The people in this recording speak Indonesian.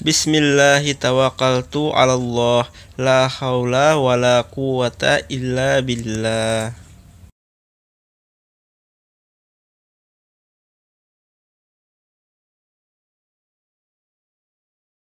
Bismillahi tawakkaltu 'alallah la haula wala quwata illa billah